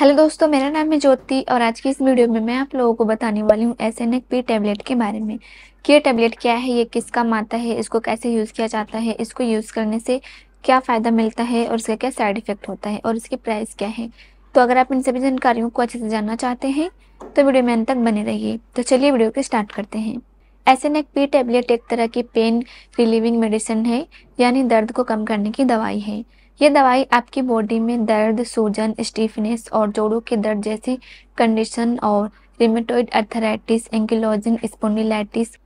hello दोस्तों मेरा नाम है ज्योति और आज की इस वीडियो में मैं आप लोगों को बताने वाली हूँ एस एन पी टैबलेट के बारे में कि ये टैबलेट क्या है ये किस काम आता है इसको कैसे यूज़ किया जाता है इसको यूज़ करने से क्या फ़ायदा मिलता है और इसका क्या साइड इफ़ेक्ट होता है और इसकी प्राइस क्या है तो अगर आप इन सभी जानकारियों को अच्छे से जानना चाहते हैं तो वीडियो में अंत तक बने रहिए तो चलिए वीडियो को स्टार्ट करते हैं एसेनेक पी टैबलेट एक तरह की पेन रिलीविंग मेडिसिन है यानी दर्द को कम करने की दवाई है ये दवाई आपकी बॉडी में दर्द सूजन स्टीफनेस और जोड़ों के दर्द जैसी कंडीशन और रिमेटोइड अर्थराइटिस एंकिलोजिन स्पोनिलाइटिस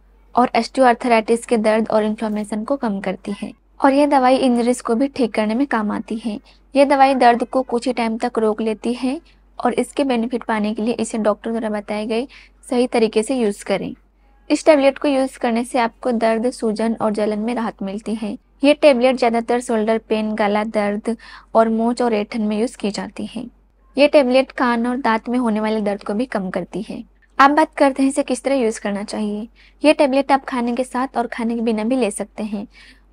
और एस्टियोआर्थराइटिस के दर्द और इन्फ्लामेशन को कम करती है और यह दवाई इंजरीज को भी ठीक करने में काम आती है यह दवाई दर्द को कुछ ही टाइम तक रोक लेती है और इसके बेनिफिट पाने के लिए इसे डॉक्टर द्वारा बताए गए सही तरीके से यूज़ करें इस टैबलेट को यूज़ करने से आपको दर्द सूजन और जलन में राहत मिलती है ये टेबलेट ज़्यादातर शोल्डर पेन गला दर्द और मोच और ऐठन में यूज़ की जाती है ये टेबलेट कान और दांत में होने वाले दर्द को भी कम करती है आप बात करते हैं इसे किस तरह यूज़ करना चाहिए ये टेबलेट आप खाने के साथ और खाने के बिना भी ले सकते हैं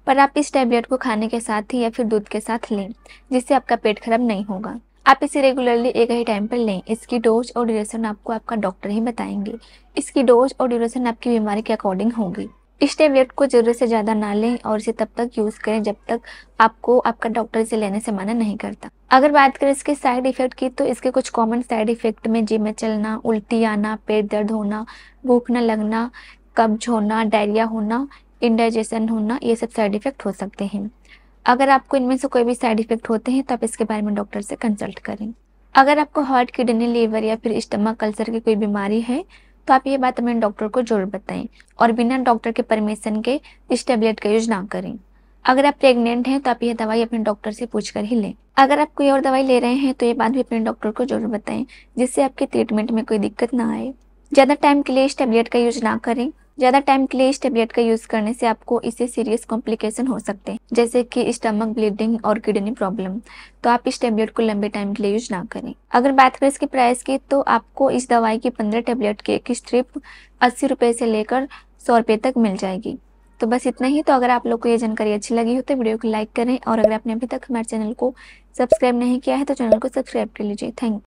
पर आप इस टेबलेट को खाने के साथ ही या फिर दूध के साथ लें जिससे आपका पेट खराब नहीं होगा आप इसे रेगुलरली एक ही टाइम पर लें इसकी डोज और ड्यूरेशन आपको आपका डॉक्टर ही बताएंगे इसकी डोज और ड्यूरेशन आपकी बीमारी के अकॉर्डिंग होगी इस व्यक्त को ज़रूरत से ज़्यादा ना लें और इसे तब तक यूज़ करें जब तक आपको आपका डॉक्टर इसे लेने से मना नहीं करता अगर बात करें इसके साइड इफ़ेक्ट की तो इसके कुछ कॉमन साइड इफ़ेक्ट में जिम में चलना उल्टी आना पेट दर्द होना भूख न लगना कब्ज होना डायरिया होना इंडाइजेशन होना ये सब साइड इफ़ेक्ट हो सकते हैं अगर आपको इनमें से कोई भी साइड इफ़ेक्ट होते हैं तो आप इसके बारे में डॉक्टर से कंसल्ट करें अगर आपको हार्ट किडनी लीवर या फिर स्टमक कल्सर की कोई बीमारी है तो आप ये बात अपने डॉक्टर को जरूर बताएं और बिना डॉक्टर के परमिशन के इस टेबलेट का यूज ना करें अगर आप प्रेग्नेंट हैं तो आप यह दवाई अपने डॉक्टर से पूछ कर ही लें अगर आप कोई और दवाई ले रहे हैं तो ये बात भी अपने डॉक्टर को जरूर बताएं जिससे आपके ट्रीटमेंट में कोई दिक्कत ना आए ज़्यादा टाइम के लिए इस टेबलेट का यूज ना करें ज़्यादा टाइम के लिए इस टेबलेट का यूज़ करने से आपको इससे सीरियस कॉम्प्लिकेशन हो सकते हैं जैसे कि स्टमक ब्लीडिंग और किडनी प्रॉब्लम तो आप इस टेबलेट को लंबे टाइम के लिए यूज ना करें अगर बात करें इसके प्राइस की तो आपको इस दवाई की पंद्रह टेबलेट की एक स्ट्रिप अस्सी रुपये से लेकर सौ रुपये तक मिल जाएगी तो बस इतना ही तो अगर आप लोग को ये जानकारी अच्छी लगी हो तो वीडियो को लाइक करें और अगर आपने अभी तक हमारे चैनल को सब्सक्राइब नहीं किया है तो चैनल को सब्सक्राइब कर लीजिए थैंक